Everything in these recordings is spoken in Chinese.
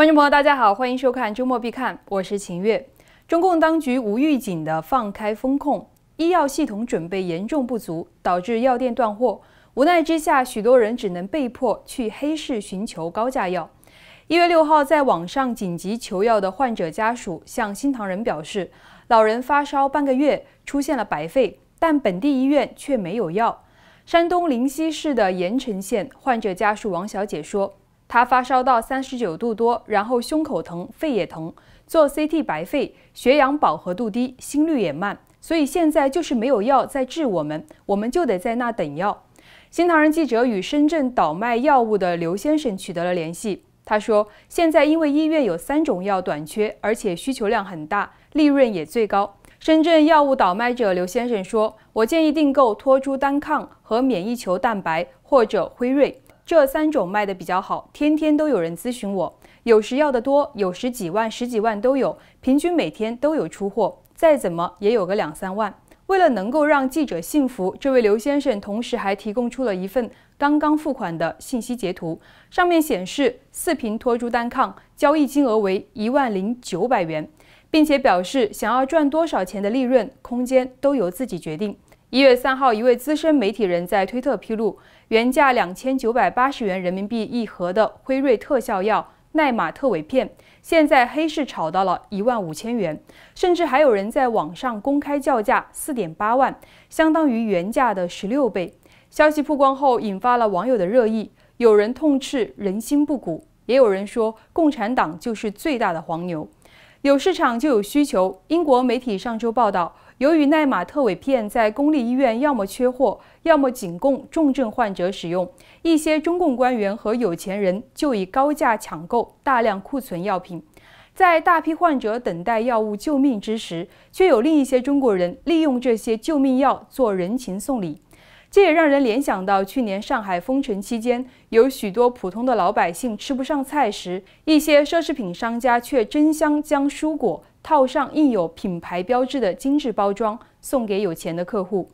观众朋友，大家好，欢迎收看周末必看，我是秦月。中共当局无预警的放开风控，医药系统准备严重不足，导致药店断货。无奈之下，许多人只能被迫去黑市寻求高价药。一月六号，在网上紧急求药的患者家属向新唐人表示，老人发烧半个月，出现了白肺，但本地医院却没有药。山东临沂市的郯城县患者家属王小姐说。他发烧到三十九度多，然后胸口疼，肺也疼，做 CT 白肺，血氧饱和度低，心率也慢，所以现在就是没有药在治我们，我们就得在那等药。新唐人记者与深圳倒卖药物的刘先生取得了联系，他说，现在因为医院有三种药短缺，而且需求量很大，利润也最高。深圳药物倒卖者刘先生说，我建议订购托珠单抗和免疫球蛋白或者辉瑞。这三种卖的比较好，天天都有人咨询我，有时要的多，有时几万、十几万都有，平均每天都有出货，再怎么也有个两三万。为了能够让记者信服，这位刘先生同时还提供出了一份刚刚付款的信息截图，上面显示四瓶托珠单抗交易金额为一万零九百元，并且表示想要赚多少钱的利润空间都由自己决定。一月三号，一位资深媒体人在推特披露，原价两千九百八十元人民币一盒的辉瑞特效药奈玛特韦片，现在黑市炒到了一万五千元，甚至还有人在网上公开叫价四点八万，相当于原价的十六倍。消息曝光后，引发了网友的热议，有人痛斥人心不古，也有人说共产党就是最大的黄牛。有市场就有需求。英国媒体上周报道，由于奈玛特韦片在公立医院要么缺货，要么仅供重症患者使用，一些中共官员和有钱人就以高价抢购大量库存药品。在大批患者等待药物救命之时，却有另一些中国人利用这些救命药做人情送礼。这也让人联想到去年上海封城期间，有许多普通的老百姓吃不上菜时，一些奢侈品商家却争相将蔬果套上印有品牌标志的精致包装送给有钱的客户。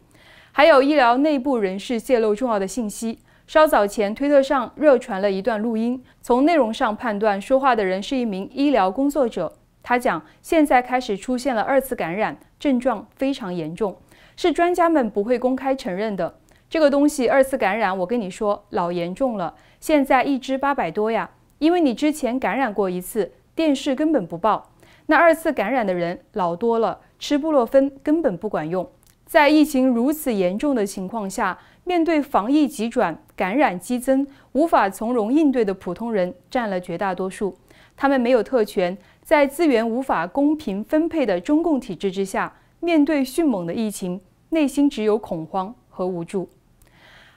还有医疗内部人士泄露重要的信息。稍早前，推特上热传了一段录音，从内容上判断，说话的人是一名医疗工作者。他讲，现在开始出现了二次感染，症状非常严重，是专家们不会公开承认的。这个东西二次感染，我跟你说老严重了，现在一支八百多呀，因为你之前感染过一次，电视根本不报，那二次感染的人老多了，吃布洛芬根本不管用。在疫情如此严重的情况下，面对防疫急转、感染激增，无法从容应对的普通人占了绝大多数，他们没有特权，在资源无法公平分配的中共体制之下，面对迅猛的疫情，内心只有恐慌和无助。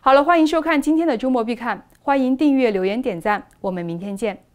好了，欢迎收看今天的周末必看，欢迎订阅、留言、点赞，我们明天见。